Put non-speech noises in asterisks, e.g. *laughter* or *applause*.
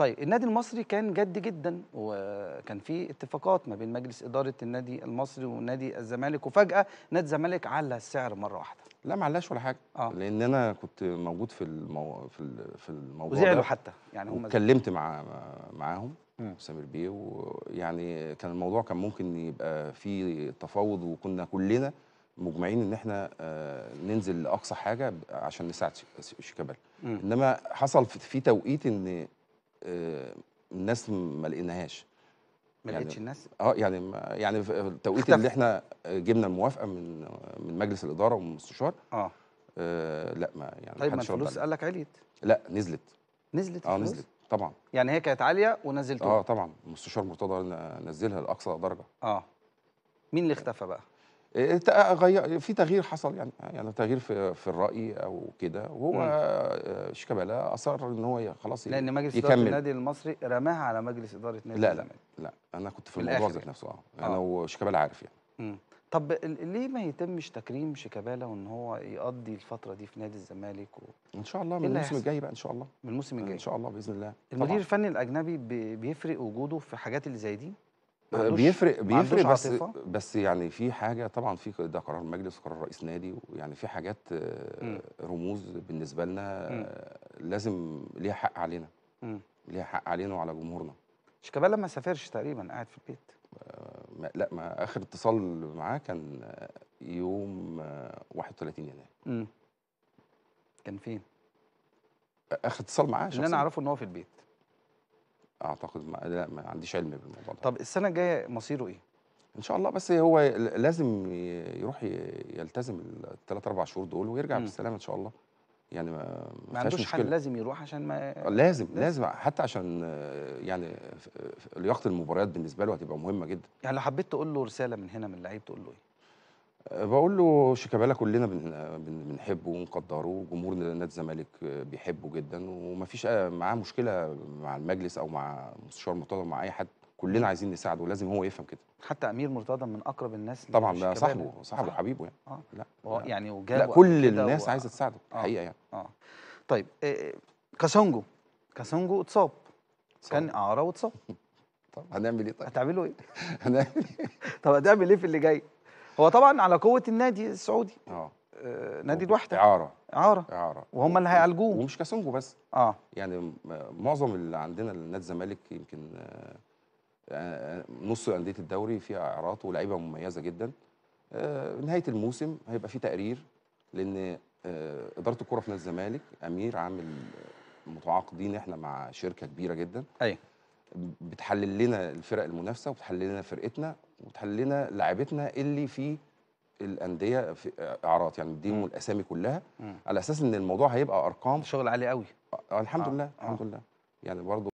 طيب النادي المصري كان جد جدا وكان في اتفاقات ما بين مجلس اداره النادي المصري ونادي الزمالك وفجاه نادي الزمالك على السعر مره واحده لا ما علاش ولا حاجه آه. لان انا كنت موجود في المو... في في الموضوع وزعلوا حتى يعني هم اتكلمت مع معاهم سامر بيه ويعني كان الموضوع كان ممكن يبقى فيه تفاوض وكنا كلنا مجمعين ان احنا آه، ننزل لاقصى حاجه عشان نساعد شيكابالا انما حصل في توقيت ان الناس ما لقيناهاش ما يعني لقيتش يعني الناس اه يعني يعني في التوقيت اختفت. اللي احنا جبنا الموافقه من من مجلس الاداره ومن المستشار آه. اه لا ما يعني طيب ما الفلوس قال لك عليت لا نزلت نزلت اه نزلت طبعا يعني هي كانت عاليه ونزلت اه طبعا المستشار مرتضى نزلها لاقصى درجه اه مين اللي اختفى بقى آه، في تغيير حصل يعني يعني تغيير في في الراي او كده وهو آه، شيكابالا اصر ان هو خلاص لان مجلس يكمل. اداره النادي المصري رماها على مجلس اداره نادي لا لا لا انا كنت في الموضوع ذات نفسه آه،, اه انا وشيكابالا عارف يعني مم. طب ليه ما يتمش تكريم شيكابالا وان هو يقضي الفتره دي في نادي الزمالك و... ان شاء الله إيه من الموسم الجاي بقى ان شاء الله من الموسم الجاي ان شاء الله باذن الله المدير الفني الاجنبي بيفرق وجوده في حاجات اللي زي دي بيفرق بيفرق بس بس يعني في حاجه طبعا في ده قرار مجلس قرار رئيس نادي ويعني في حاجات آه، رموز بالنسبه لنا آه، لازم ليها حق علينا ليها حق علينا وعلى جمهورنا شيكابالا ما سافرش تقريبا قاعد في البيت ما لا ما اخر اتصال معاه كان آه، يوم 31 يناير كان فين؟ اخر اتصال معاه ان انا اعرفه ان هو في البيت اعتقد ما لا ما عنديش علم بالموضوع ده طب السنه الجايه مصيره ايه؟ ان شاء الله بس هو لازم يروح يلتزم الثلاث اربع شهور دول ويرجع م. بالسلامه ان شاء الله يعني ما ما عندوش حل لازم يروح عشان ما لازم لازم حتى عشان يعني لياقه المباريات بالنسبه له هتبقى مهمه جدا يعني لو حبيت تقول له رساله من هنا من اللعيب تقول له ايه؟ بقول له شيكابالا كلنا بنحبه ونقدره وجمهور نادي الزمالك بيحبه جدا ومفيش معاه مشكله مع المجلس او مع مستشار مرتضى مع اي حد كلنا عايزين نساعده لازم هو يفهم كده حتى امير مرتضى من اقرب الناس طبعا ده صاحبه آه. صاحبه حبيبه يعني آه. لا هو يعني وجابه لا كل الناس و- عايزه تساعده آه. حقيقه يعني اه طيب آه، كاسونجو كاسونجو اتصاب كان اعاره واتصاب *laughs* طب هنعمل ايه طيب هتعملوا ايه؟ *laughs* هنعمل إيه؟ طب هتعمل ايه في اللي جاي؟ هو طبعا على قوه النادي السعودي اه, آه، نادي الوحده اعاره اعاره اعاره وهم اللي هيعالجوه ومش كاسونجو بس اه يعني معظم اللي عندنا نادي الزمالك يمكن آه، آه، نص انديه الدوري فيها اعارات ولاعيبه مميزه جدا نهايه الموسم هيبقى في تقرير لان اداره الكره في نادي الزمالك امير عامل متعاقدين احنا مع شركه كبيره جدا ايوه بتحلل لنا الفرق المنافسه وبتحلل لنا فرقتنا وتحللنا لعيبتنا اللي في الانديه في اعراض يعني اديهم الاسامي كلها م. على اساس ان الموضوع هيبقى ارقام شغل عالي قوي آه، الحمد آه. لله الحمد آه. لله يعني برضه